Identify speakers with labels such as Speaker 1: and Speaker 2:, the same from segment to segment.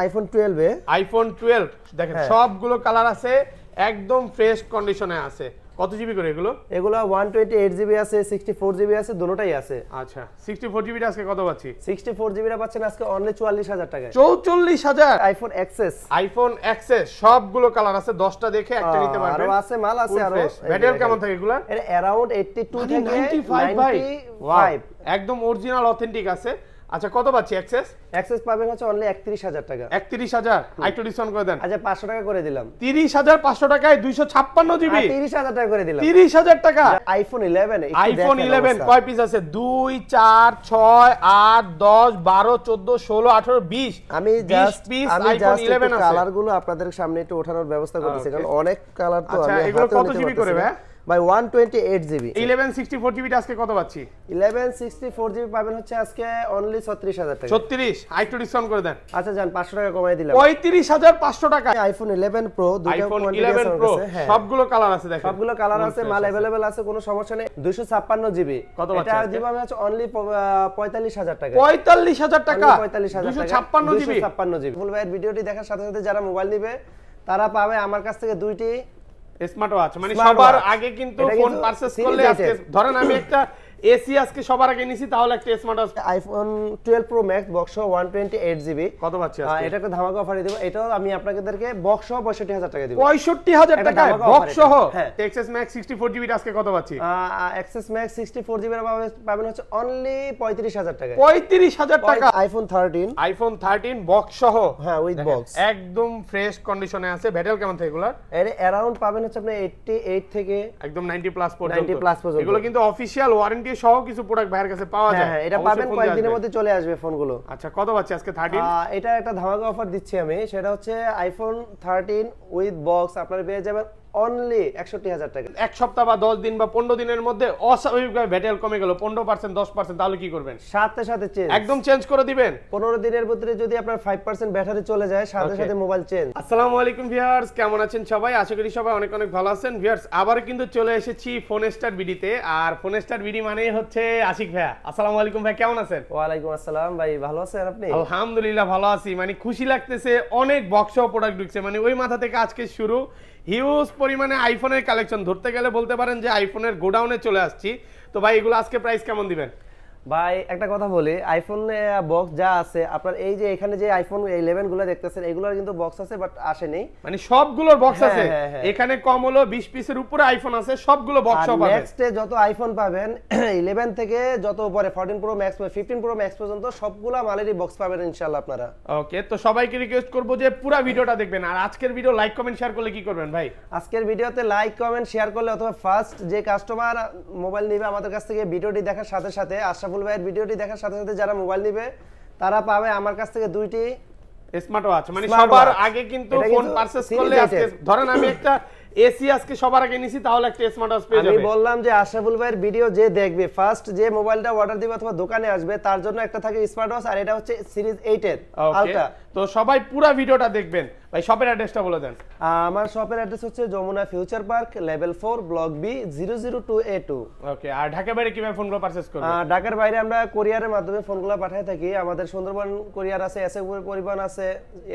Speaker 1: IPhone 12 এ iPhone 12 দেখেন হ্যাঁ। সবগুলো কালার আছে একদম ফ্রেশ কন্ডিশনে আছে কত জিবি করে এগুলো এগুলো 128 জিবি আছে 64 জিবি আছে দুটোটাই আছে আচ্ছা 64 জিবি আজকে কত পাচ্ছি 64 জিবি পাচ্ছেন আজকে অনলি 44000 টাকায় 44000 আইফোন এক্সএস আইফোন এক্সএস সবগুলো কালার আছে 10টা দেখে একটা নিতে পারবেন আর আছে মাল আছে আরো ব্যাটারি কেমন থাকে এগুলো এর अराउंड 82 থেকে 95 একদম অরিজিনাল অথেন্টিক আছে আচ্ছা কত পাচ্ছি অ্যাক্সেস অ্যাক্সেস পাবেন হচ্ছে অনলি 31000 টাকা 31000 আইটু ডিসকাউন্ট করে দেন আচ্ছা 500 টাকা করে দিলাম 30500 টাকায় 256 জিবি 30000 টাকা করে দিলাম 30000 টাকা আইফোন 11 আইফোন 11 কয় পিস আছে 2 4 6 8 10 12 14 16 18 20 আমি জাস্ট পিস আইফোন 11 আছে কালারগুলো আপনাদের সামনে একটু ওঠানোর ব্যবস্থা করতেছি কারণ অনেক কালার তো আচ্ছা, আমি এগুলো কত জিবি করে ভাই ভাই 128 জিবি 1164 জিবিটা আজকে কত পাচ্ছি 1164 জিবি পাবেন হচ্ছে আজকে অনলি 36000 টাকা 36 আর একটু ডিসকাউন্ট করে দেন আচ্ছা যান 500 টাকা কমাই দিলাম 35500 টাকা আইফোন 11 প্রো দুটো কোয়ান্টিটি আছে হ্যাঁ সবগুলো কালার আছে দেখেন সবগুলো কালার আছে মাল अवेलेबल আছে কোনো সমস্যা নেই 256 জিবি কত পাচ্ছেন এটা দিব আমি হচ্ছে অনলি 45000 টাকা 45000 টাকা 45000 টাকা 256 জিবি 256 জিবি ফুল ভাইয়ের ভিডিওটি দেখার সাথে সাথে যারা মোবাইল নেবে তারা পাবে আমার কাছ থেকে দুইটি স্মার্ট ওয়াচ মানে সবার আগে কিন্তু ফোন পারচেজ করলে আজকে ধরেন আমি একটা এসি আজকে সবার আগে নিছি তাহলে একটা smart watch iPhone 12 pro max box 128GB কত পাচ্ছি আজকে এটা একটা ধামাকা অফারে দেব এটাও আমি আপনাদেরকে বক্স 65000 টাকা দেব 65000 টাকা বক্স সহ এক্সএস ম্যাক্স 64GB আজকে কত পাচ্ছি এক্সএস ম্যাক্স 64 জিবি পাবেন হচ্ছে অনলি 35000 টাকা 35000 টাকা আইফোন 13 আইফোন 13 বক্স সহ হ্যাঁ উইথ বক্স একদম ফ্রেশ কন্ডিশনে আছে ব্যাটেল কেমন থাকে এগুলা এর अराउंड পাবেন হচ্ছে আপনি 88 থেকে একদম 90 প্লাস পর্যন্ত 90 প্লাস পর্যন্ত এগুলো কিন্তু অফিশিয়াল ওয়ারেন্টি দিয়ে সহ কিছু প্রোডাক্ট ভাইয়ের কাছে পাওয়া হ্যাঁ, যায় হ্যাঁ এটা পাবেন কয়েকদিনের মধ্যে চলে আসবে ফোনগুলো আচ্ছা কত পাচ্ছি আজকে 13 এটা একটা ধামাকা অফার দিচ্ছি আমি সেটা হচ্ছে আইফোন থার্টিন উইথ বক্স আপনার পেয়ে যাবেন অনলি একষট্টি হাজার টাকা এক সপ্তাহ বা দশ দিন বা পনেরো দিনের মধ্যে অস্বাভাবিকভাবে ভ্যাটেল কমে গেল পনেরো পার্সেন্ট দশ পার্সেন্ট তাহলে কি করবেন সাথে সাথে চেঞ্জ একদম চেঞ্জ করে দিবেন পনেরো দিনের ভিতরে যদি আপনার ফাইভ পার্সেন্ট ব্যাটারি চলে যায় সাথে সাথে মোবাইল চেঞ্জ আসসালামু আলাইকুম ভিয়ার্স কেমন আছেন সবাই আশা করি সবাই অনেক অনেক ভালো আছেন ভিয়ার্স আবার কিন্তু চলে এসেছি ফোন স্টার বিডিতে আর ফোন স্টার বিডি মানেই হচ্ছে আশিক ভাইয়া আসসালামু আলাইকুম ভাই কেমন আছেন ওয়ালাইকুম আসসালাম ভাই ভালো আছেন আপনি আলহামদুলিল্লাহ ভালো আছি মানে খুশি লাগতেছে অনেক বক্স প্রোডাক্ট ঢুকছে মানে ওই মাথা থেকে আজকে শুরু হিউজ পরিমাণে আইফোনের কালেকশন ধরতে গেলে বলতে পারেন যে আইফোনের গোডাউনে চলে আসছি তো ভাই এগুলো আজকে প্রাইস কেমন দিবেন ভাই একটা কথা বলি আইফোন বক্স যা আছে আপনার এই যে এখানে যে আইফোন 11 গুলো দেখতেছেন এগুলোর কিন্তু বক্স আছে বাট আসেনি মানে সবগুলোর বক্স হ্যাঁ, আছে হ্যাঁ, হ্যাঁ। এখানে কম হলো 20 পিসের উপরে আইফোন আছে সবগুলো বক্স পাবেন নেক্সটে যত আইফোন পাবেন 11 থেকে যত উপরে 14 প্রো ম্যাক্স 15 প্রো ম্যাক্স পর্যন্ত সবগুলো মালেরই বক্স পাবেন ইনশাআল্লাহ আপনারা ওকে তো সবাইকে রিকোয়েস্ট করব যে পুরো ভিডিওটা দেখবেন আর আজকের ভিডিও লাইক কমেন্ট শেয়ার করলে কি করবেন ভাই আজকের ভিডিওতে লাইক কমেন্ট শেয়ার করলে অথবা ফার্স্ট যে কাস্টমার মোবাইল নেবে আমাদের কাছ থেকে ভিডিওটি দেখার সাথে সাথে আশা সাফুল ভাইয়ের ভিডিওটি দেখার সাথে সাথে যারা মোবাইল নিবে তারা পাবে আমার কাছ থেকে দুইটি স্মার্ট ওয়াচ মানে সবার আগে কিন্তু ফোন পারচেজ করলে আজকে ধরেন আমি একটা এসি আজকে সবার আগে নিছি তাহলে একটা স্মার্ট ওয়াচ পেয়ে যাবে আমি বললাম যে আশাফুল ভাইয়ের ভিডিও যে দেখবে ফার্স্ট যে মোবাইলটা অর্ডার দিবে অথবা দোকানে আসবে তার জন্য একটা থাকে স্মার্ট ওয়াচ আর এটা হচ্ছে সিরিজ 8 এর আলটা তো সবাই পুরো ভিডিওটা দেখবেন ভাই শপের অ্যাড্রেসটা বলে দেন আমার শপের অ্যাড্রেস হচ্ছে Jamuna future park level 4 block B 002A2 okay আর ঢাকার বাইরে কিভাবে ফোনগুলো পারচেজ করব ঢাকার বাইরে আমরা কোরিয়ারের মাধ্যমে ফোনগুলো পাঠাই থাকি আমাদের সুন্দরবন কোরিয়ার আছে এসএ পরিবহন আছে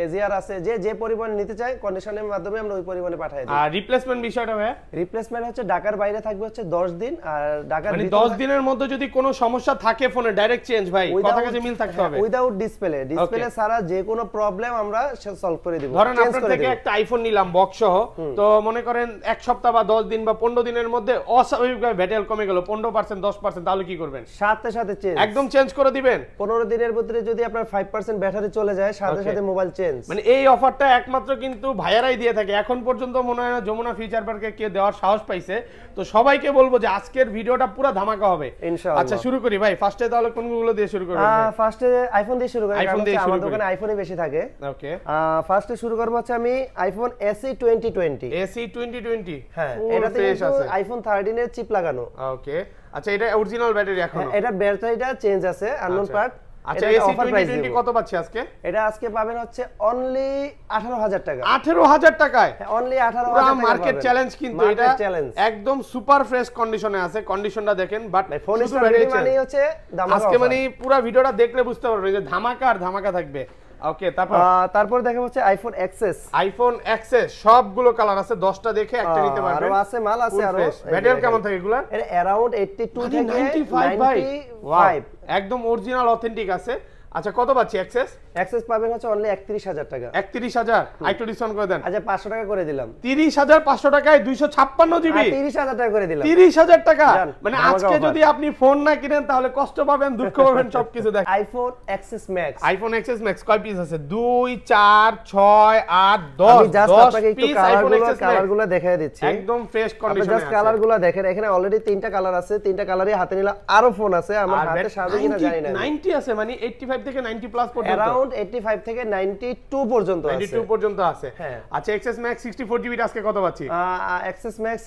Speaker 1: এজিআর আছে যে যে পরিবহন নিতে চায় কন্ডিশনের মাধ্যমে আমরা ওই পরিবহনে পাঠাই দিই আর রিপ্লেসমেন্ট বিষয়টা ভাই রিপ্লেসমেন্ট হচ্ছে ঢাকার বাইরে থাকবে হচ্ছে 10 দিন আর ঢাকার মানে 10 দিনের মধ্যে যদি কোনো সমস্যা থাকে ফোনে ডাইরেক্ট চেঞ্জ ভাই কথা কাছে মিল থাকতে হবে উইদাউট ডিসপ্লে ডিসপ্লে ছাড়া যে কোনো প্রবলেম আমরা সলভ করে দেব ধরেন আপনার থেকে একটা আইফোন নিলাম বক্স সহ তো মনে করেন এক সপ্তাহ বা দিন বা দিনের মধ্যে অস্বাভাবিকভাবে কমে গেল তাহলে কি করবেন সাথে সাথে চেঞ্জ একদম চেঞ্জ করে দিবেন দিনের ভিতরে যদি আপনার ব্যাটারি চলে যায় সাথে সাথে মোবাইল চেঞ্জ মানে এই অফারটা একমাত্র কিন্তু ভাইয়ারাই দিয়ে থাকে এখন পর্যন্ত মনে হয় না যমুনা ফিচার পার্কে কে দেওয়ার সাহস পাইছে তো সবাইকে বলবো যে আজকের ভিডিওটা পুরো ধামাকা হবে ইনশাআল্লাহ আচ্ছা শুরু করি ভাই ফার্স্টে তাহলে কোনগুলো দিয়ে শুরু আইফোন দিয়ে শুরু করি আইফোন দিয়ে শুরু করি আমার দোকানে আইফোনই বেশি থাকে ওকে ফার্স্টে শুরু করব হচ্ছে আমি iPhone AC twenty twenty AC twenty twenty হ্যাঁ আইফোন থার্টিন এর চিপ লাগানো ওকে আচ্ছা এটা অরিজিনাল ব্যাটারি এখন এটা ব্যাটারিটা চেঞ্জ আছে আননোন পার্ট আচ্ছা, আচ্ছা এসি e কত আজকে এটা আজকে পাবেন হচ্ছে অনলি টাকা টাকায় অনলি টাকা মার্কেট চ্যালেঞ্জ কিন্তু এটা একদম সুপার ফ্রেশ কন্ডিশনে আছে কন্ডিশনটা দেখেন বাট ফোন হচ্ছে আজকে মানে পুরো ভিডিওটা দেখলে বুঝতে পারবেন যে ধামাকা আর ধামাকা থাকবে ওকে তারপর তারপর দেখা হচ্ছে আইফোন এক্সএস আইফোন এক্সএস সবগুলো কালার আছে 10টা দেখে একটা নিতে পারবেন আরো আছে মাল আছে আরো মেটেরিয়াল কেমন থাকে এগুলা এর अराउंड 82 থেকে 95 একদম অরিজিনাল অথেন্টিক আছে আচ্ছা কত পাচ্ছি অ্যাক্সেস অ্যাক্সেস পাবেন হচ্ছে অনলি 31000 টাকা 31000 আইটু ডিসকাউন্ট করে দেন আচ্ছা 500 টাকা করে দিলাম 30500 টাকায় 256 জিবি 30000 টাকা করে দিলাম 30000 টাকা মানে আজকে যদি আপনি ফোন না কিনেন তাহলে কষ্ট পাবেন দুঃখ পাবেন সবকিছু দেখ iPhone XS max iPhone XS max কয় পিস আছে 2 4 6 8 10 আমি জাস্ট আপনাকে একটু কালারগুলো কালারগুলো দেখায় দিচ্ছি একদম ফ্রেশ কন্ডিশনে জাস্ট কালারগুলো দেখেন এখানে অলরেডি তিনটা কালার আছে তিনটা কালারই হাতে নিলাম আরো ফোন আছে আমার হাতে সাজে কিনা জানি না 90 আছে মানে 85 85 থেকে 90 প্লাস পর্যন্ত अराउंड 85 থেকে 92 পর্যন্ত আছে 92 পর্যন্ত আছে হ্যাঁ। আচ্ছা এক্সেস ম্যাক্স 64 আজকে কত পাচ্ছি এক্সেস ম্যাক্স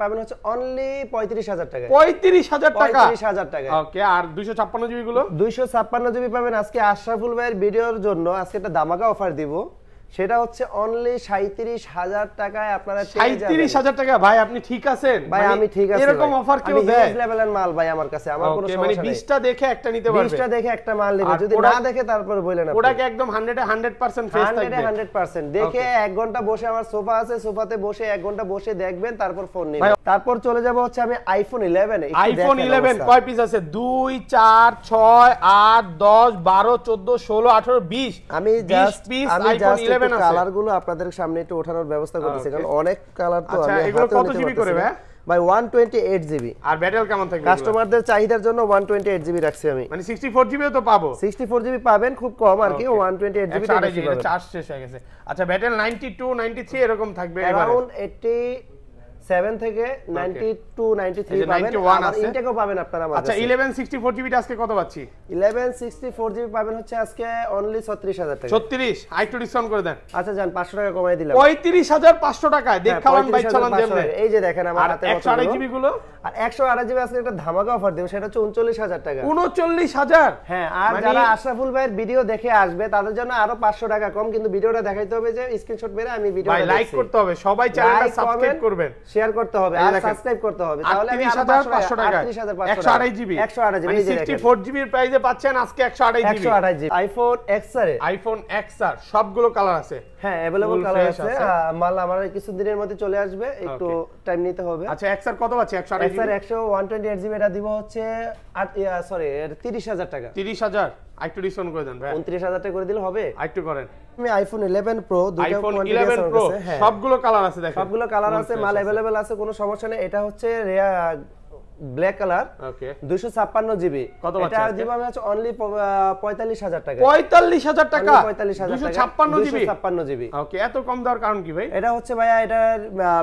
Speaker 1: পাবেন হচ্ছে অনলি 35000 টাকা 35000 টাকা 35000 টাকা ওকে আর 256 জিবি গুলো 256 জিবি পাবেন আজকে আশরাফুল ভাইয়ের ভিডিওর জন্য আজকে একটা দামাকা অফার দিব সেটা হচ্ছে অনলি সাঁত্রিশ হাজার টাকায় আপনারা সাঁত্রিশ হাজার টাকা ভাই আপনি ঠিক আছেন ভাই মানে আমি ঠিক আছি এরকম অফার কেউ দেয় লেভেলের মাল ভাই আমার কাছে আমার কোনো সমস্যা মানে নেই 20 টা দেখে একটা নিতে পারবে টা দেখে একটা মাল নেবে যদি না দেখে তারপরে বলেন আপনি ওটাকে একদম 100 এ 100% ফেস থাকবে 100 100% দেখে 1 ঘন্টা বসে আমার সোফা আছে সোফাতে বসে 1 ঘন্টা বসে দেখবেন তারপর ফোন নেবেন তারপর চলে যাব হচ্ছে আমি আইফোন 11 এ আইফোন 11 কয় পিস আছে 2 4 6 8 10 12 14 16 18 20 আমি জাস্ট পিস আইফোন 11 7 আছে কালার আপনাদের সামনে একটু ওঠানোর ব্যবস্থা করতেছি কারণ অনেক কালার তো আচ্ছা, আমি এগুলো কত জিবি করে ভাই ভাই 128 জিবি আর ব্যাটেল কেমন থাকবে কাস্টমারদের চাহিদার জন্য 128 জিবি রাখছি আমি মানে 64 জিবি তো পাবো 64 জিবি পাবেন খুব কম আর কি 128 জিবি চার্জ শেষ হয়ে গেছে আচ্ছা ব্যাটেল 92 93 এরকম থাকবে এবারে 80 7 থেকে 92 93 পাবেন আর পাবেন আপনারা আমাদের আচ্ছা 1164 জিবি আজকে কত পাচ্ছি 1164 জিবি পাবেন হচ্ছে আজকে অনলি 36000 টাকা 36 আর একটু ডিসকাউন্ট করে দেন আচ্ছা যান 500 টাকা কমাই দিলাম 35500 টাকায় দেখালাম হ্যাঁ, বাইক চালান এই যে দেখেন আমার হাতে 128 জিবি গুলো আর 128 জিবি আজকে একটা ধামাকা অফার দেব সেটা হচ্ছে 39000 টাকা 39000 হ্যাঁ আর মানে যারা আশরাফুল ভাইয়ের ভিডিও দেখে আসবে তাদের জন্য আরো পাঁচশো টাকা কম কিন্তু ভিডিওটা দেখাইতে হবে যে স্ক্রিনশট মেরে আমি ভিডিও লাইক করতে হবে সবাই চ্যানেলটা সাবস্ক্রাইব করবেন শেয়ার করতে হবে আর সাবস্ক্রাইব করতে হবে তাহলে আমি 38500 টাকা 38500 জিবি 128 জিবি 64 এর প্রাইসে পাচ্ছেন আজকে 128 GB 128 GB iPhone XR iPhone XR সবগুলো কালার আছে হ্যাঁ अवेलेबल কালার আছে মাল আমার কিছু দিনের মধ্যে চলে আসবে একটু টাইম নিতে হবে আচ্ছা এক্সআর কত আছে 128 জিবি এক্সআর 128 জিবি এটা দিব হচ্ছে আর সরি 30000 টাকা 30000 আরেকটু ডিসকাউন্ট করে দেন ভাই 29000 টাকা করে দিলে হবে আরেকটু করেন আমি আইফোন 11 প্রো দুটো আইফোন 11 প্রো সবগুলো কালার আছে দেখেন সবগুলো কালার আছে মাল अवेलेबल আছে কোনো সমস্যা নেই এটা হচ্ছে ব্ল্যাক কালার ওকে 256 জিবি কত আছে এটা জিবি আমি আছে অনলি 45000 টাকা 45000 টাকা 45000 টাকা 256 জিবি 256 জিবি ওকে এত কম দেওয়ার কারণ কি ভাই এটা হচ্ছে ভাই এটার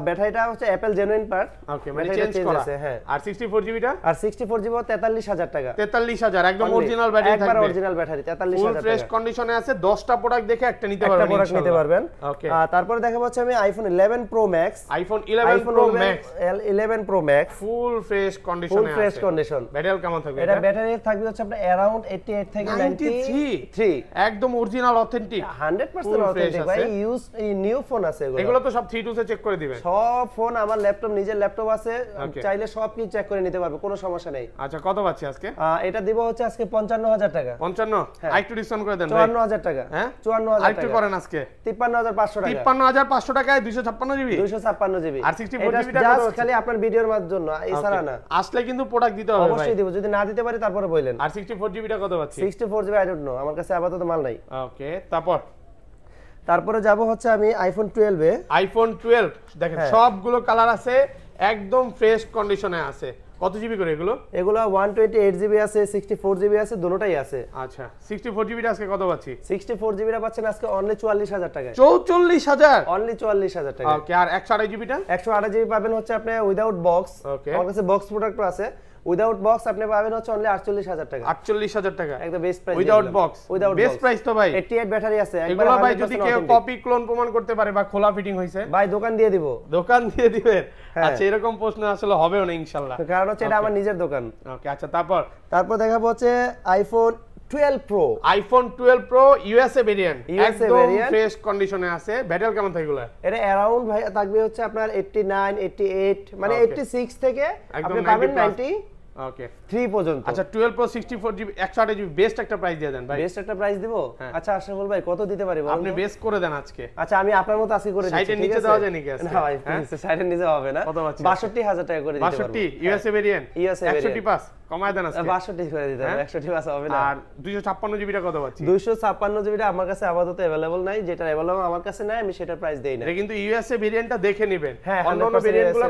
Speaker 1: ব্যাটারিটা হচ্ছে অ্যাপল জেনুইন পার্ট ওকে মানে চেঞ্জ করা হ্যাঁ আর 64 জিবিটা আর 64 জিবি 43000 টাকা 43000 একদম অরিজিনাল ব্যাটারি থাকবে একবার অরিজিনাল ব্যাটারি 43000 টাকা ফ্রেশ কন্ডিশনে আছে 10টা প্রোডাক্ট দেখে একটা নিতে পারবেন একটা প্রোডাক্ট নিতে পারবেন ওকে আর তারপরে দেখাবো হচ্ছে আমি iPhone 11 pro max iPhone 11 pro max 11 pro max full fresh কন্ডিশনে আছে ফ্রেশ কন্ডিশন ব্যাটারি কেমন থাকবে এটা ব্যাটারি থাকবে হচ্ছে আপনার अराउंड 88 থেকে 93 একদম অরিজিনাল অথেন্টিক 100% অথেন্টিক ভাই ইউজ নিউ ফোন আছে এগুলো এগুলো তো সব 32 তে চেক করে দিবেন সব ফোন আমার ল্যাপটপ নিজের ল্যাপটপ আছে চাইলে সব কিছু চেক করে নিতে পারবে কোনো সমস্যা নেই আচ্ছা কত পাচ্ছি আজকে এটা দিব হচ্ছে আজকে 55000 টাকা 55 হ্যাঁ। আরেকটু ডিসকাউন্ট করে দেন 54000 টাকা হ্যাঁ 54000 আরেকটু করেন আজকে 53500 টাকা 53500 টাকায় 256 জিবি 256 জিবি আর 64 জিবি টাকা খালি আপনার ভিডিওর জন্য এছাড়া না আসলে কিন্তু প্রোডাক্ট দিতে হবে অবশ্যই দেব যদি না দিতে পারি তারপরে বলেন আর 64 টা কত পাচ্ছি 64 জিবি আই ডোন্ট নো আমার কাছে আপাতত মাল নাই ওকে তারপর তারপরে যাব হচ্ছে আমি আইফোন 12 এ আইফোন 12 দেখেন হ্যাঁ। সবগুলো কালার আছে একদম ফ্রেশ কন্ডিশনে আছে কত জিবি করে এগুলো এগুলো 128 জিবি আছে 64 জিবি আছে দুটোটাই আছে আচ্ছা 64 জিবিটা আজকে কত পাচ্ছি 64 জিবিটা পাচ্ছেন আজকে অনলি 44000 টাকা 44000 অনলি 44000 টাকা ওকে আর 128 জিবিটা 128 জিবি পাবেন হচ্ছে আপনি উইদাউট বক্স ওকে আমার কাছে বক্স প্রোডাক্ট আছে উইদাউট বক্স আপনি পাবেন হচ্ছে অনলি 48000 টাকা 48000 টাকা একদম best price without box without best price তো ভাই 88 ব্যাটারি আছে একবার ভাই যদি কেউ কপি ক্লোন প্রমাণ করতে পারে বা খোলা ফিটিং হইছে ভাই দোকান দিয়ে দিব দোকান দিয়ে দিবেন হ্যাঁ। আচ্ছা এরকম প্রশ্ন আসলে হবে না ইনশাআল্লাহ কারণ হচ্ছে এটা আমার নিজের দোকান ওকে আচ্ছা তারপর তারপর দেখাবো হচ্ছে iPhone 12 pro iPhone 12 pro USA variant USA variant fresh কন্ডিশনে আছে ব্যাটারি কেমন থাকে গুলো এটা अराउंड ভাই থাকবে হচ্ছে আপনার 89 88 মানে 86 থেকে আপনি পাবেন 90 Okay জিবি আচ্ছা, 128 হ্যাঁ। আচ্ছা, কত দিতে পারি আপনি আচ্ছা, হ্যাঁ? বেস্ট হ্যাঁ। আমার কাছে আপাতত अवेलेबल নাই যেটা अवेलेबल আমার কাছে নাই আমি সেটার প্রাইস দিই না কিন্তু ইউএসএ ভেরিয়েন্টটা দেখে নেবেন হ্যাঁ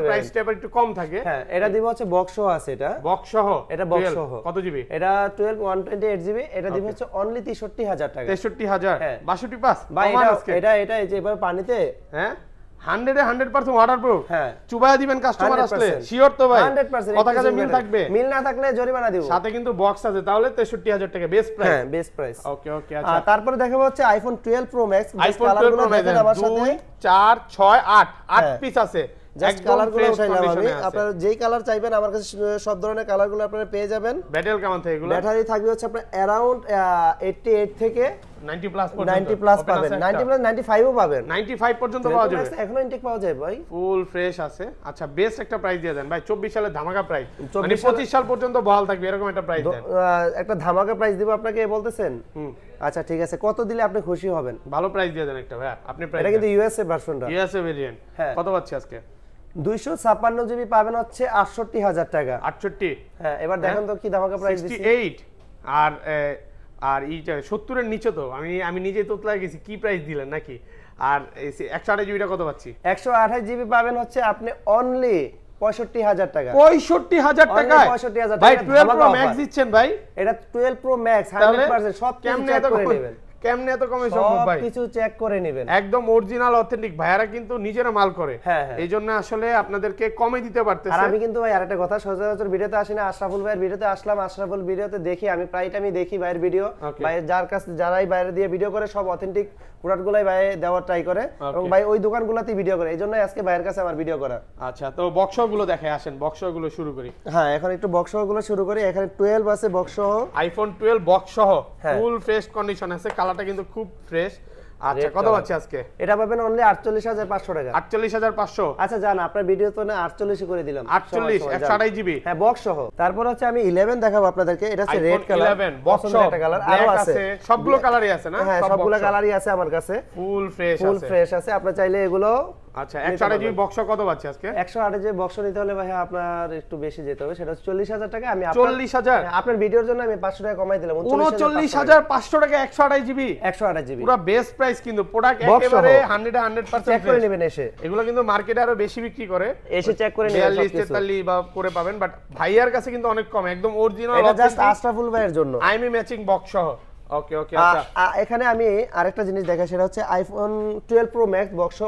Speaker 1: প্রাইস একটু কম থাকে এটা দিব হচ্ছে বক্স আছে এটা বক্স এটা বক্স সহ কত জিবি এটা 12 128 জিবি এটা দিব হচ্ছে অনলি 63000 টাকা 63000 62 পাস এটা এটা এই যে পানিতে হ্যাঁ, হ্যাঁ। মিল না থাকলে জরিমানা সাথে কিন্তু বক্স আছে তাহলে তেষট্টি হাজার টাকা প্রাইস বেস্ট প্রাইস ওকে তারপরে দেখাবো হচ্ছে আইফোন টুয়েলভ প্রো ম্যাক্স চার ছয় আট আট পিস হ্যাঁ। আছে জাস্ট কালারগুলো উঠাইলাম আমি আপনারা যেই কালার চাইবেন আমার কাছে সব ধরনের কালারগুলো আপনারা পেয়ে যাবেন ব্যাটারি কেমন থাকে এগুলো ব্যাটারি থাকবে হচ্ছে আপনারা अराउंड 88 থেকে 90 প্লাস পর্যন্ত 90 প্লাস পাবেন 90 প্লাস 95 ও পাবেন 95 পর্যন্ত পাওয়া যাবে এখনো ইনটেক পাওয়া যায় ভাই ফুল ফ্রেশ আছে আচ্ছা বেস একটা প্রাইস দিয়ে দেন ভাই 24 সালে ধামাকা প্রাইস মানে 25 সাল পর্যন্ত বহাল থাকবে এরকম একটা প্রাইস দেন একটা ধামাকা প্রাইস দিব আপনাকে এই বলতেছেন আচ্ছা ঠিক আছে কত দিলে আপনি খুশি হবেন ভালো প্রাইস দিয়ে দেন একটা ভাই আপনি প্রাইস এটা কিন্তু ইউএসএ ভার্সনটা ইউএসএ ভেরিয়েন্ট কত পাচ্ছি আজকে দুইশো ছাপ্পান্ন জিবি পাবেন হচ্ছে আটষট্টি হাজার টাকা আটষট্টি হ্যাঁ এবার দেখেন তো কি ধামাকা প্রাইস এইট আর আর এইটা সত্তরের নিচে তো আমি আমি নিজে তোতলা গেছি কি প্রাইস দিলেন নাকি আর একশো আঠাশ জিবিটা কত পাচ্ছি একশো আঠাশ জিবি পাবেন হচ্ছে আপনি অনলি পঁয়ষট্টি হাজার টাকা পঁয়ষট্টি হাজার টাকা পঁয়ষট্টি হাজার ভাই টুয়েলভ প্রো ম্যাক্স দিচ্ছেন ভাই এটা twelve pro max hundred percent সব কেমন কেমনে এত কমে সম্ভব ভাই কিছু চেক করে নেবেন একদম অরিজিনাল অথেন্টিক ভাইয়ারা কিন্তু নিজেরা মাল করে হ্যাঁ, হ্যাঁ। এই জন্য আসলে আপনাদেরকে কমে দিতে পারতেছে আর আমি কিন্তু ভাই আরেকটা কথা সচরাচর ভিডিওতে আসি না আশরাফুল ভাইয়ের ভিডিওতে আসলাম আশরাফুল ভিডিওতে দেখি আমি প্রায় টাইমই দেখি ভাইয়ের ভিডিও ভাই যার কাছে যারাই বাইরে দিয়ে ভিডিও করে সব অথেন্টিক প্রোডাক্টগুলাই ভাই দেওয়ার ট্রাই করে এবং ভাই ওই দোকানগুলোতেই ভিডিও করে এই জন্য আজকে ভাইয়ের কাছে আমার ভিডিও করা আচ্ছা তো বক্সগুলো দেখে আসেন বক্সগুলো শুরু করি হ্যাঁ এখন একটু বক্সগুলো শুরু করি এখানে টুয়েলভ আছে বক্সসহ আইফোন 12 বক্সসহ ফুল ফ্রেশ কন্ডিশন আছে কালারটা কিন্তু খুব ফ্রেশ আচ্ছা, আচ্ছা, আপনার করে দিলাম জিবি হ্যাঁ বক্স সহ তারপর হচ্ছে আমি দেখাবো আপনাদেরকে এটা হচ্ছে রেড কালার বক্স কালার আরো আছে কালারই আছে না হ্যাঁ কালারই আছে আমার কাছে ফুল ফ্রেশ ফুল ফ্রেশ আছে চাইলে এগুলো আচ্ছা 128 জিবি বক্স কত পাচ্ছি আজকে জিবি বক্স নিতে হলে ভাই আপনার একটু বেশি যেতে হবে সেটা 40000 টাকা আমি 40000 হ্যাঁ, আপনার ভিডিওর জন্য আমি 500 টাকা কমাই দিলাম 39500 টাকা 128 জিবি 128 জিবি পুরো বেস্ট প্রাইস কিন্তু প্রোডাক্ট একেবারে 100 100% চেক করে নেবেন এসে এগুলো কিন্তু মার্কেটে আরো বেশি বিক্রি করে এসে চেক করে নেবেন 42 43 বা করে পাবেন বাট ভাইয়ার কাছে কিন্তু অনেক কম একদম অরিজিনাল এটা জাস্ট আশরাফুল ভাইয়ের জন্য আইমি ম্যাচিং বক্স সহ ওকে ওকে আচ্ছা এখানে আমি আরেকটা জিনিস দেখাই সেটা হচ্ছে আইফোন 12 প্রো ম্যাক্স বক্স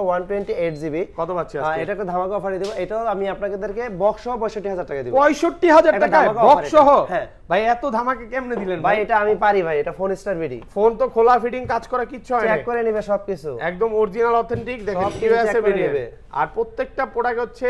Speaker 1: কত পাচ্ছি আজকে এটা একটা ধামাকা অফারে দেব এটাও আমি আপনাদেরকে বক্স 65000 টাকা দেব 65000 টাকা বক্স সহ হ্যাঁ। ভাই এত কেমনে দিলেন ভাই এটা আমি পারি ভাই এটা ফোন স্টার ফোন তো খোলা ফিটিং কাজ কিচ্ছু হয় চেক করে একদম অরিজিনাল অথেন্টিক দেখেন বেরিয়ে আর প্রত্যেকটা প্রোডাক্ট হচ্ছে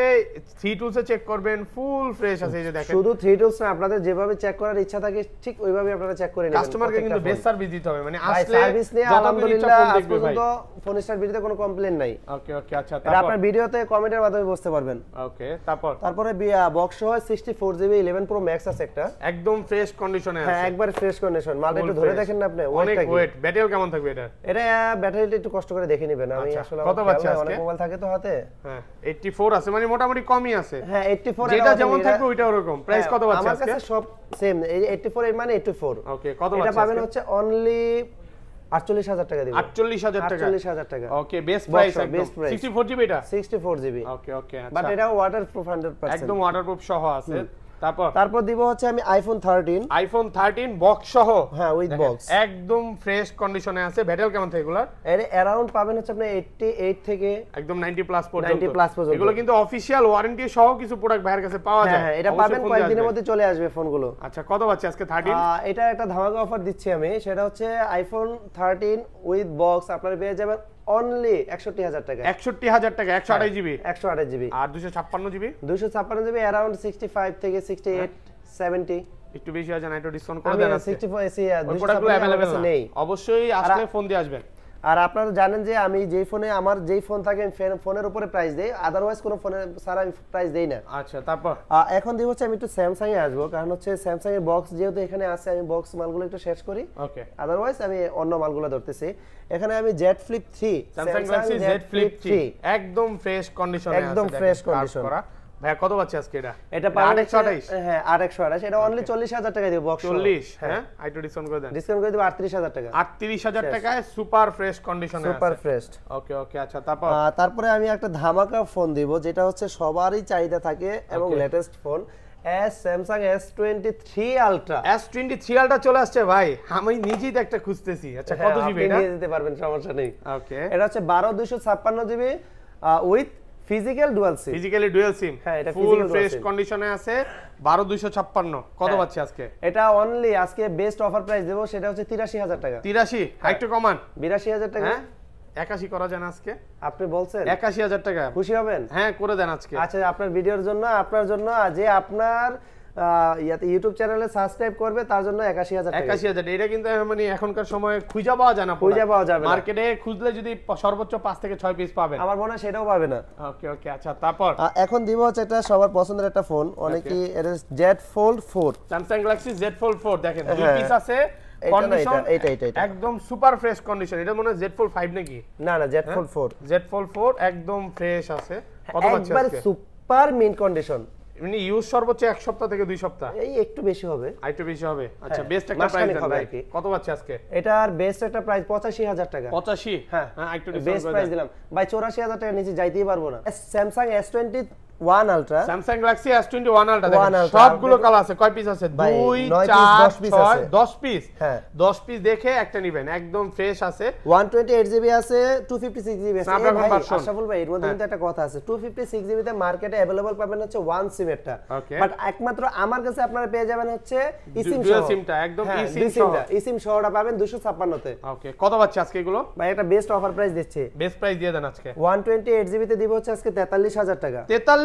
Speaker 1: থ্রি টুলসে চেক করবেন ফুল ফ্রেশ আছে এই যে দেখেন শুধু থ্রি টুলস না আপনাদের যেভাবে চেক করার ইচ্ছা থাকে ঠিক ওইভাবে আপনারা চেক করে নেবেন কাস্টমারকে কিন্তু সার্ভিস দিতে হবে মানে আসলে সার্ভিস নিয়ে আলহামদুলিল্লাহ আজ পর্যন্ত ফোন স্টার কোনো কমপ্লেন নাই ওকে ওকে আচ্ছা তারপর আপনার ভিডিওতে কমেন্টের মাধ্যমে বুঝতে পারবেন ওকে তারপর তারপরে বক্স সহ 64 জিবি 11 প্রো ম্যাক্স আছে একটা একদম ফ্রেশ হ্যাঁ, কন্ডিশনে আছে হ্যাঁ একবার ফ্রেশ কন্ডিশন মালটা একটু ধরে দেখেন না আপনি অনেক ওয়েট ব্যাটারি কেমন থাকবে এটা এটা ব্যাটারিটা একটু কষ্ট করে দেখে নেবেন আমি আচ্ছা, আসলে কত পাচ্ছি অনেক মোবাইল থাকে তো হাতে হ্যাঁ 84 আছে মানে মোটামুটি কমই আছে হ্যাঁ 84 যেটা যেমন থাকবে ওইটা ওরকম প্রাইস হ্যাঁ, কত পাচ্ছি আজকে আমার কাছে সব সেম 84 এর মানে 84 ওকে কত পাচ্ছি এটা পাবেন হচ্ছে অনলি হাজার টাকা দিবেন হাজার টাকা 48000 টাকা okay best price sixty four GB এটা sixty four GB okay okay but এটা ওয়াটারপ্রুফ 100% একদম ওয়াটারপ্রুফ সহ আছে তারপর তারপর দিব হচ্ছে আমি আইফোন 13 আইফোন 13 বক্স সহ হ্যাঁ উইথ বক্স একদম ফ্রেশ কন্ডিশনে আছে ব্যাটেল কেমন থাকে এগুলা এর अराउंड পাবেন হচ্ছে আপনি 88 থেকে একদম 90 প্লাস পর্যন্ত 90 প্লাস পর্যন্ত এগুলো কিন্তু অফিশিয়াল ওয়ারেন্টি সহ কিছু প্রোডাক্ট ভাইয়ের কাছে পাওয়া হ্যাঁ, যায় হ্যাঁ এটা পাবেন কয়েকদিনের মধ্যে চলে আসবে ফোনগুলো আচ্ছা কত পাচ্ছি আজকে 13 এটা একটা ধামাকা অফার দিচ্ছি আমি সেটা হচ্ছে আইফোন 13 উইথ বক্স আপনারা পেয়ে যাবেন অনলি 61000 টাকা 61000 টাকা 128 হ্যাঁ, জিবি 128 জিবি আর 256 জিবি 256 জিবি अराउंड 65 থেকে 68 70 একটু বেশি আছে না একটু ডিসকাউন্ট করে দেন 64 এসি আর 256 নেই অবশ্যই আসলে ফোন দিয়ে আসবেন আর আপনারা জানেন যে আমি যেই ফোনে আমার যেই ফোন থাকে আমি ফোনের উপরে প্রাইস দেই আদারওয়াইজ কোনো ফোনে সারা আমি প্রাইস দেই না আচ্ছা তারপর এখন দিব হচ্ছে আমি একটু স্যামসাং এ আসবো কারণ হচ্ছে স্যামসাং এর বক্স যেহেতু এখানে আছে আমি বক্স মালগুলো একটু শেষ করি ওকে আদারওয়াইজ আমি অন্য মালগুলো ধরতেছি এখানে আমি Z flip 3 Samsung Galaxy Z flip 3 একদম ফ্রেশ কন্ডিশনে একদম ফ্রেশ কন্ডিশন করা ভাই কত আজকে এটা এটা মানে হ্যাঁ 128 এটা অনলি 40000 টাকা বক্স 40 হ্যাঁ ডিসকাউন্ট হ্যাঁ। করে দেন ডিসকাউন্ট করে 38000 টাকা 38000 টাকায় সুপার ফ্রেশ কন্ডিশনে আছে সুপার ফ্রেশ ওকে ওকে আচ্ছা তারপর তারপরে আমি একটা ধামাকা ফোন দিব যেটা হচ্ছে সবারই চাহিদা থাকে এবং latest phone S Samsung S23 Ultra S23 Ultra চলে আসছে ভাই আমি নিজেই একটা খুঁজতেছি আচ্ছা হ্যাঁ, কত জিবি এটা নিয়ে যেতে পারবেন সমস্যা নেই ওকে এটা হচ্ছে 12256 GB with physical dual SIM physically dual SIM হ্যাঁ এটা ফুল ফ্রেশ কন্ডিশনে আছে 12256 কত হ্যাঁ। পাচ্ছি আজকে এটা অনলি আজকে বেস্ট অফার প্রাইস দেব সেটা হচ্ছে 83000 টাকা 83 একটু হ্যাঁ। কমান 82000 টাকা হ্যাঁ। একাশি করা যান আজকে আপনি বলছেন একাশি হাজার টাকা খুশি হবেন হ্যাঁ করে দেন আজকে আচ্ছা আপনার ভিডিওর জন্য আপনার জন্য যে আপনার ইয়াতে ইউটিউব চ্যানেলে সাবস্ক্রাইব করবে তার জন্য একাশি হাজার একাশি হাজার এটা কিন্তু মানে এখনকার সময় খুঁজে পাওয়া যায় না খুঁজে পাওয়া যাবে মার্কেটে খুঁজলে যদি সর্বোচ্চ পাঁচ থেকে ছয় পিস পাবে আমার মনে হয় সেটাও পাবে না ওকে ওকে আচ্ছা তারপর এখন দিব হচ্ছে এটা সবার পছন্দের একটা ফোন অনেকেই এটা Z fold four Samsung Galaxy Z fold four দেখেন দুই পিস হ্যাঁ। আছে একদম সুপার ফ্রেশ কন্ডিশন এটা মনে হয় জেড ফোল্ড ফাইভ নাকি না না Z fold four Z fold four একদম ফ্রেশ আছে সুপার মিন্ট কন্ডিশন এমনি ইউজ সর্বোচ্চ এক সপ্তাহ থেকে দুই সপ্তাহ এই একটু বেশি হবে একটু বেশি হবে হ্যাঁ, আচ্ছা বেস্ট একটা প্রাইস হবে আর কি কত পাচ্ছে আজকে আর বেস্ট একটা প্রাইস 85000 টাকা 85 হ্যাঁ হ্যাঁ একটু বেস্ট প্রাইস দিলাম ভাই 84000 টাকা নিচে যাইতেই পারবো না স্যামসাং S20 ওয়ান আলট্রা হ্যাঁ। দেখে একটা নিবেন একদম হ্যাঁ। পাবেন ওয়ান সিম একটা একমাত্র আমার কাছে আপনারা পেয়ে যাবেন হচ্ছে ইসিম সিমটা একদম হ্যাঁ, ইসিমটা ইসিম পাবেন দুশো ছাপ্পান্নতে কত পাচ্ছে আজকে এগুলো ভাই একটা বেস্ট অফার প্রাইস দিচ্ছে বেস্ট প্রাইস দিয়ে দেন আজকে ওয়ান টোয়েন্টি এইট জিবিতে দিব হচ্ছে আজকে তেতাল্লিশ হাজার টাকা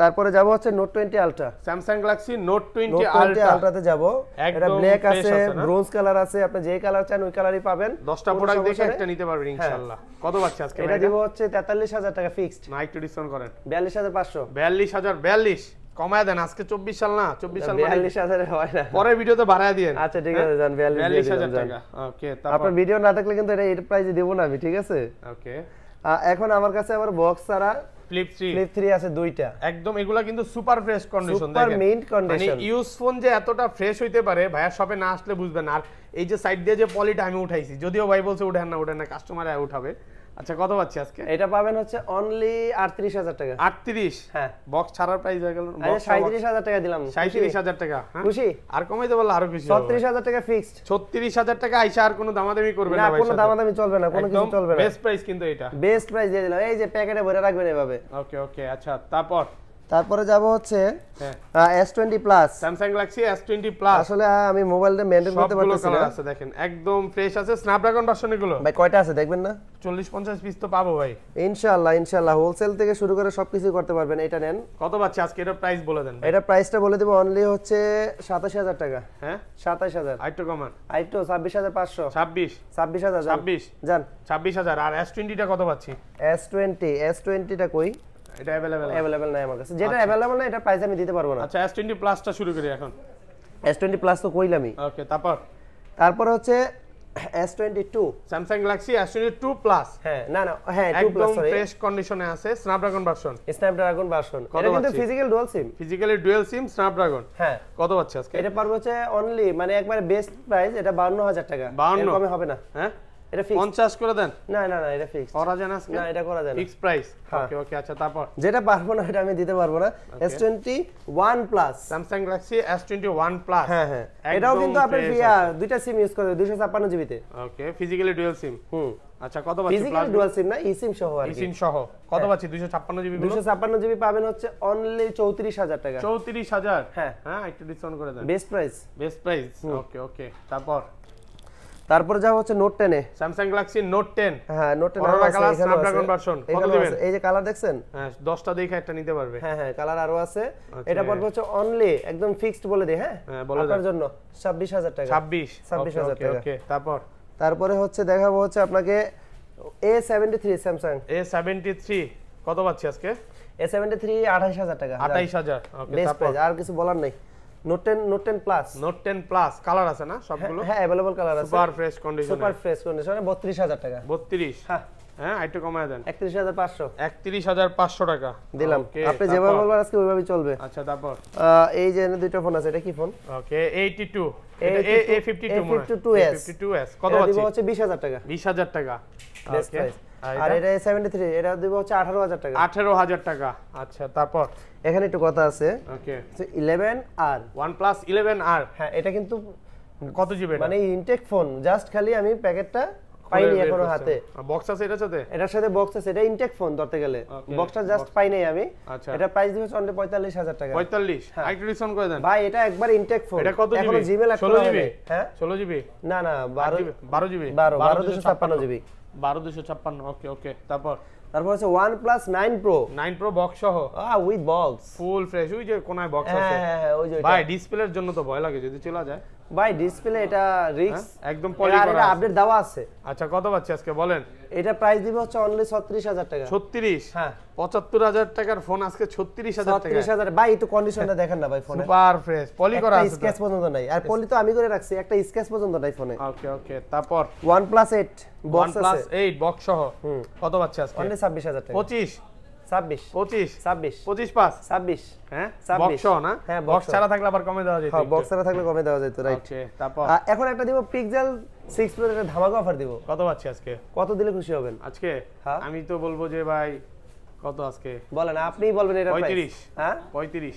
Speaker 1: তারপরে যাব হচ্ছে note 20 ultra Samsung Galaxy note 20 ultra আলট্রাতে যাব এটা ব্ল্যাক আছে ব্রোঞ্জ কালার আছে আপনি যে কালার চান ওই কালারই পাবেন 10টা প্রোডাক্ট দেখে একটা নিতে পারবেন হ্যাঁ। ইনশাআল্লাহ কত পাচ্ছে আজকে এটা দিব হচ্ছে 43000 টাকা ফিক্সড না একটু ডিসকাউন্ট করেন 42500 42000 42 কমায় দেন আজকে 24 সাল না 24 সাল 42000 মানে হয় না পরে ভিডিওতে বাড়ায় দেন আচ্ছা ঠিক আছে জান হ্যাঁ? 42000 টাকা ওকে তারপর আপনার ভিডিও না দেখলে কিন্তু এটা এর প্রাইসে দেব না আমি ঠিক আছে ওকে এখন আমার কাছে আবার বক্স ছাড়া ফ্লিপ 3 ফ্লিপ 3 আছে দুইটা একদম এগুলা কিন্তু সুপার ফ্রেশ কন্ডিশন দেখেন সুপার মেইন কন্ডিশন মানে ইউজ ফোন যে এতটা ফ্রেশ হইতে পারে ভাইয়া শপে না আসলে বুঝবেন আর এই যে সাইড দিয়ে যে পলিটা আমি উঠাইছি যদিও ভাই বলছে উঠেন না উঠেন না কাস্টমার উঠাবে আচ্ছা কত পাচ্ছি আজকে এটা পাবেন হচ্ছে অনলি 38000 টাকা 38 হ্যাঁ বক্স ছাড়ার প্রাইস হয়ে গেল 37000 টাকা দিলাম 37000 টাকা হ্যাঁ। খুশি আর কমাইতে বললে আরো খুশি 36000 টাকা ফিক্সড 36000 টাকা আইসা আর কোনো দামাদামি করবে না ভাই কোনো দামাদামি চলবে না কোনো কিছু চলবে না বেস্ট প্রাইস কিন্তু এটা বেস্ট প্রাইস দিয়ে দিলাম এই যে প্যাকেটে ভরে রাখবেন এভাবে ওকে ওকে আচ্ছা তারপর তারপরে যাব হচ্ছে হ্যাঁ। S20 plus Samsung Galaxy S20 plus আসলে আমি মোবাইলটা মেইনটেইন করতে পারতেছি না আছে দেখেন একদম ফ্রেশ আছে স্ন্যাপড্রাগন ভার্সন এগুলো ভাই কয়টা আছে দেখবেন না 40 50 পিস তো পাবো ভাই ইনশাআল্লাহ ইনশাআল্লাহ হোলসেল থেকে শুরু করে সবকিছু করতে পারবেন এটা নেন কত বাচ্চা আজকে এটা প্রাইস বলে দেন এটা প্রাইসটা বলে দেব অনলি হচ্ছে 27000 টাকা হ্যাঁ 27000 আইটো কমান আইটো 26500 26 26000 26 জান 26000 আর S20 টা কত পাচ্ছি S20 S20 টা কই এটা अवेलेबल अवेलेबल নাই আমার কাছে যেটা अवेलेबल না এটা প্রাইস আমি দিতে পারবো না আচ্ছা S20 প্লাসটা শুরু করি এখন S20 প্লাস তো কইলামই ওকে তারপর তারপর হচ্ছে S22 Samsung Galaxy S22 Plus হ্যাঁ না না হ্যাঁ 2 Plus সরি ফ্রেশ কন্ডিশনে আছে Snapdragon ভার্সন Snapdragon ভার্সন এটা কিন্তু physical dual SIM physically dual SIM Snapdragon হ্যাঁ কত আছে আজকে এটা পারবো হচ্ছে অনলি মানে একবারে বেস্ট প্রাইস এটা 52000 টাকা এর কমে হবে না হ্যাঁ এটা ফিক্স 50 করে দেন না না না এটা ফিক্স করা যায় না না এটা করা যায় ফিক্স প্রাইস ওকে ওকে আচ্ছা তারপর যেটা পারবো না এটা আমি দিতে পারবো না S21 plus Samsung Galaxy S21 plus হ্যাঁ হ্যাঁ এটাও কিন্তু আপনি ভিয়া দুইটা সিম ইউজ করবে 256 জিবিতে ওকে ফিজিক্যালি ডুয়াল সিম হুম আচ্ছা কত পাচ্ছি ফিজিক্যালি ডুয়াল সিম না ইসিম সহ আর ইসিম সহ কত হ্যাঁ। পাচ্ছি 256 জিবি 256 জিবি পাবেন হচ্ছে অনলি 34000 টাকা 34000 হ্যাঁ হ্যাঁ একটু ডিসকাউন্ট করে দেন best price best price okay okay তারপর তারপরে যা হচ্ছে note 10 A Samsung Galaxy note 10 হ্যাঁ নোট 10 আমার কালার স্ন্যাপড্রাগন ভার্সন কত দিবেন এই যে কালার দেখছেন হ্যাঁ 10টা দেখে একটা নিতে পারবে হ্যাঁ হ্যাঁ কালার আরো আছে আচ্ছা, এটা পড়বে হচ্ছে অনলি একদম ফিক্সড বলে দি হ্যাঁ, হ্যাঁ আপনার জন্য 26000 টাকা 26 26000 টাকা ওকে তারপর তারপরে হচ্ছে দেখাবো হচ্ছে আপনাকে A73 স্যামসাং A73 কত পাচ্ছি আজকে A73 28000 টাকা 28000 হ্যাঁ। ওকে তারপর আর কিছু বলার নাই নোট 10 নোট 10 টাকা দিলাম আপনি চলবে আচ্ছা তারপর এই যে দুটো ফোন আছে এটা ফোন ওকে 82 এটা A52 মনে হয় 52s 52s কত আছে দিব হচ্ছে 20000 টাকা 20000 টাকা আর এটা 73 এটা দিব হচ্ছে 18000 টাকা 18000 টাকা আচ্ছা তারপর এখানে একটু কথা আছে ওকে 11R OnePlus 11R হ্যাঁ এটা কিন্তু কত জিবি মানে ইনটেক ফোন জাস্ট খালি আমি প্যাকেটটা পাইনি এখনো হাতে বক্স আছে এটার সাথে এটার সাথে বক্স আছে এটা ইনটেক ফোন ধরতে গেলে বক্সটা জাস্ট পাই নাই আমি আচ্ছা। এটা প্রাইস দিয়েছে অনলি 45000 টাকা 45 হ্যাঁ। আরেকটু রিসন করে দেন ভাই এটা একবার ইনটেক ফোন এটা কত জিবি এখন জিমেল 16 জিবি হ্যাঁ 16 জিবি না না 12 12 জিবি 12 12 256 জিবি বারো দুশো ছাপ্পান্ন ওকে ওকে তারপর তারপর হচ্ছে one plus nine pro nine pro box সহ উইথ বক্স ফুল ফ্রেশ ওই যে কোনায় বক্স হ্যাঁ, আছে হ্যাঁ, হ্যাঁ, ভাই ডিসপ্লের জন্য তো ভয় লাগে যদি চলে যায় ভাই ডিসপ্লে এটা রিক্স একদম পলি করা এটা আপডেট দাও আছে আচ্ছা কত পাচ্ছি আজকে বলেন এটা প্রাইস দিব হচ্ছে অনলি 36000 টাকা 36 হ্যাঁ 75000 টাকার ফোন আজকে 36000 টাকা 36000 ভাই একটু কন্ডিশনটা দেখেন না ভাই ফোনে সুপার ফ্রেশ পলি করা আছে স্কেচ পর্যন্ত নাই আর পলি তো আমি করে রাখছি একটা স্কেচ পর্যন্ত নাই ফোনে ওকে ওকে তারপর 1+8 বক্স আছে 1+8 বক্স সহ কত পাচ্ছি আজকে অনলি 26000 টাকা 25 হ্যাঁ হ্যাঁ বক্স ছাড়া থাকলে আবার কমে দেওয়া যেত হ্যাঁ, বক্স ছাড়া থাকলে কমে দেওয়া যেত রাইট আচ্ছা, তারপর এখন একটা সিক্স কত পাচ্ছি আজকে কত দিলে খুশি হবেন আজকে হ্যাঁ। আমি তো বলবো যে ভাই কত আজকে বলেন আপনিই বলবেন এটা পঁয়ত্রিশ হ্যাঁ পঁয়ত্রিশ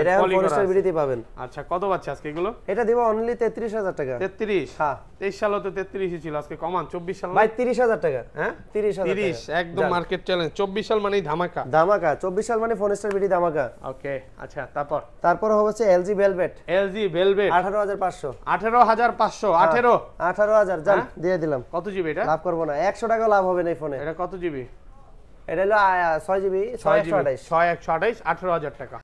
Speaker 1: এটা ফরেস্টার বিডিতে পাবেন আচ্ছা কত আজকে এগুলো এটা দিব অনলি 33000 টাকা 33 হ্যাঁ 23 সালে তো 33 ছিল আজকে কমান 24 ভাই 30000 টাকা হ্যাঁ 30000 30 একদম মার্কেট চ্যালেঞ্জ 24 সাল মানে ধামাকা ধামাকা 24 সাল মানে ফরেস্টার বিডি ধামাকা ওকে আচ্ছা তারপর তারপর হচ্ছে এলজি ভেলভেট এলজি ভেলভেট 18500 18500 18 18000 জান দিয়ে দিলাম কত জিবি এটা লাভ করব না 100 টাকা লাভ হবে না এই ফোনে এটা কত জিবি এটা হলো 6 জিবি ছয় একশো আঠাইশ আঠারো 18000 টাকা